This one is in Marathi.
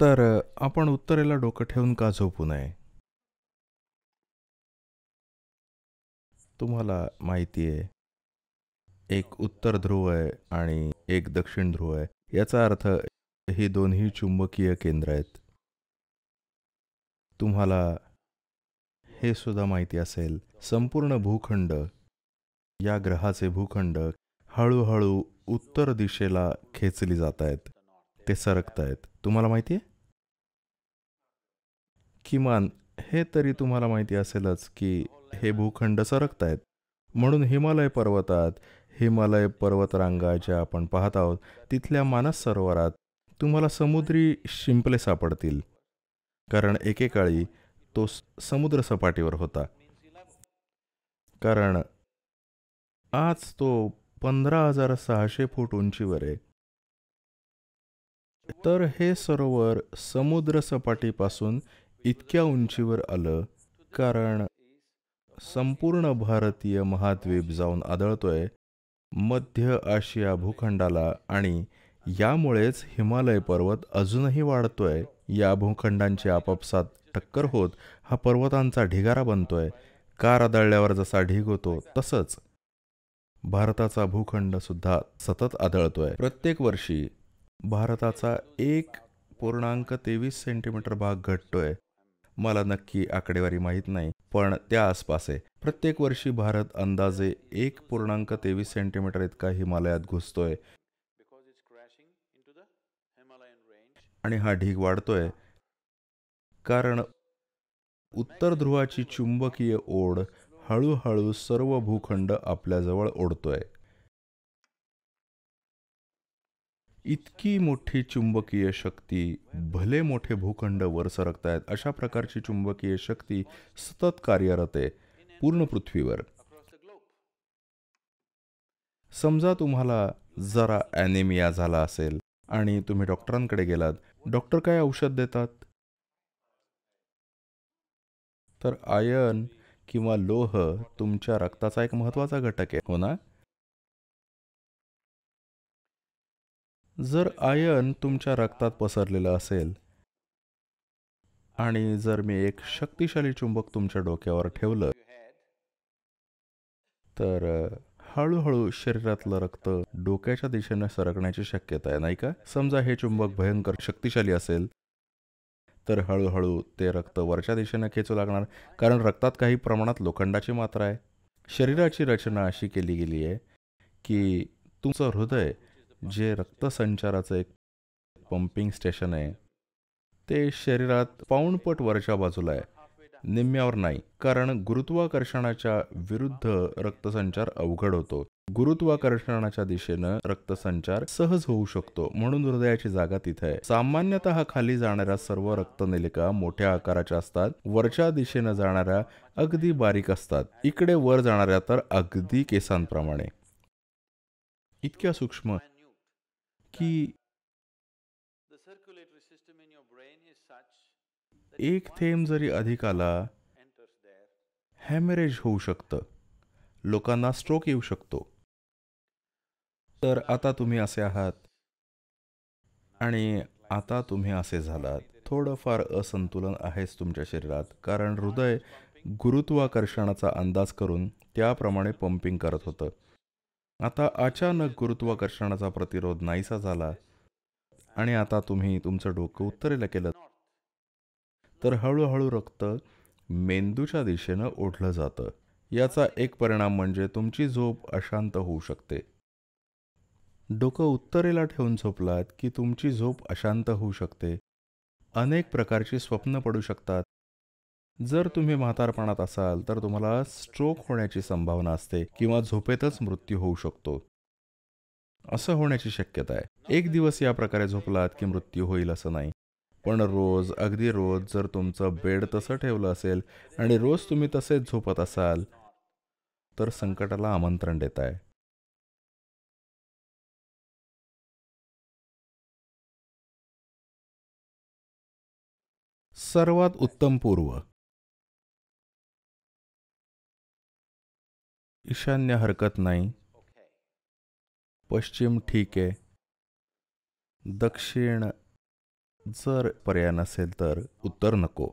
तर आपण उत्तरेला डोकं ठेवून का झोपू नये तुम्हाला माहिती आहे एक उत्तर ध्रुव आहे आणि एक दक्षिण ध्रुव आहे याचा अर्थ ही दोन्ही चुंबकीय केंद्र आहेत तुम्हाला हे सुद्धा माहिती असेल संपूर्ण भूखंड या ग्रहाचे भूखंड हळूहळू उत्तर दिशेला खेचली जात आहेत ते सरकतायत तुम्हाला माहिती आहे किमान हे तरी तुम्हाला माहिती असेलच की हे भूखंड सरकतायत म्हणून हिमालय पर्वतात हिमालय पर्वतरांगा ज्या आपण पाहत आहोत तिथल्या मानस सरोवरात तुम्हाला समुद्री शिंपले सापडतील कारण एकेकाळी तो समुद्र सपाटीवर होता कारण आज तो पंधरा हजार सहाशे फूट उंचीवर आहे तर हे सरोवर समुद्र सपाटीपासून इतक्या उंचीवर आलं कारण संपूर्ण भारतीय महाद्वीप जाऊन आदळतोय मध्य आशिया भूखंडाला आणि यामुळेच हिमालय पर्वत अजूनही वाढतोय या भूखंडांची आपापसात टक्कर होत हा पर्वतांचा ढिगारा बनतोय कार आदळल्यावर जसा ढीग होतो तसंच भारताचा भूखंड सुद्धा सतत आदळतोय प्रत्येक वर्षी भारताचा एक पूर्णांक तेवीस सेंटीमीटर भाग घटतोय मला नक्की आकडेवारी माहीत नाही पण त्या आसपास आहे प्रत्येक वर्षी भारत अंदाजे एक पूर्णांक तेवीस सेंटीमीटर इतका हिमालयात घुसतोय आणि हा ढीग वाढतोय कारण उत्तर ध्रुवाची चुंबकीय ओढ हळूहळू सर्व भूखंड आपल्याजवळ ओढतोय इतकी मोठी चुंबकीय शक्ती भले मोठे भूखंड वर सरकतायत अशा प्रकारची चुंबकीय शक्ती सतत कार्यरत आहे पूर्ण पृथ्वीवर समजा तुम्हाला जरा अॅनेमिया झाला असेल आणि तुम्ही डॉक्टरांकडे गेलात डॉक्टर काय औषध देतात तर आयन किंवा लोह तुमच्या रक्ताचा एक महत्त्वाचा घटक आहे हो ना जर आयन तुमच्या रक्तात पसरलेलं असेल आणि जर मी एक शक्तिशाली चुंबक तुमच्या डोक्यावर ठेवलं तर हळूहळू शरीरातलं रक्त डोक्याच्या दिशेने सरकण्याची शक्यता आहे नाही का समजा हे चुंबक भयंकर शक्तिशाली असेल तर हळूहळू ते रक्त वरच्या दिशेने खेचू लागणार कारण रक्तात काही प्रमाणात लोखंडाची मात्रा आहे शरीराची रचना अशी केली गेली आहे की तुमचं हृदय जे रक्तसंचाराचं एक पंपिंग स्टेशन आहे ते शरीरात पाऊणपट वरच्या बाजूला आहे निम्म्यावर नाही कारण गुरुत्वाकर्षणाच्या विरुद्ध रक्तसंचार अवघड होतो गुरुत्वाकर्षणाच्या दिशेनं रक्तसंचार सहज होऊ शकतो म्हणून हृदयाची जागा तिथे आहे सामान्यतः खाली जाणाऱ्या सर्व रक्तनलिका मोठ्या आकाराच्या असतात वरच्या दिशेनं जाणाऱ्या अगदी बारीक असतात इकडे वर जाणाऱ्या तर अगदी केसांप्रमाणे इतक्या सूक्ष्म की एक थेंब जरी अधिक आला हॅमरेज होऊ शकतं लोकांना स्ट्रोक येऊ शकतो तर आता तुम्ही असे आहात आणि आता तुम्ही असे झालात थोडंफार असंतुलन आहेच तुमच्या शरीरात कारण हृदय गुरुत्वाकर्षणाचा अंदाज करून त्याप्रमाणे पंपिंग करत होतं आता अचानक गुरुत्वाकर्षणाचा प्रतिरोध नाहीसा झाला आणि आता तुम्ही तुमचं डोकं उत्तरेला केलं तर हळूहळू रक्त मेंदूच्या दिशेनं ओढलं जातं याचा एक परिणाम म्हणजे तुमची झोप अशांत होऊ शकते डोकं उत्तरेला ठेवून झोपलात की तुमची झोप अशांत होऊ शकते अनेक प्रकारची स्वप्न पडू शकतात जर तुम्ही म्हातारपणात असाल तर तुम्हाला स्ट्रोक होण्याची संभावना असते किंवा झोपेतच मृत्यू होऊ शकतो असं होण्याची शक्यता आहे एक दिवस या प्रकारे झोपलात की मृत्यू होईल असं नाही पण रोज अगदी रोज जर तुमचं बेड तसं ठेवलं असेल आणि रोज तुम्ही तसेच झोपत असाल तर संकटाला आमंत्रण देत आहे सर्वात उत्तम पूर्व ईशान्य हरकत नाही पश्चिम ठीक आहे दक्षिण जर पर्याय नसेल तर उत्तर नको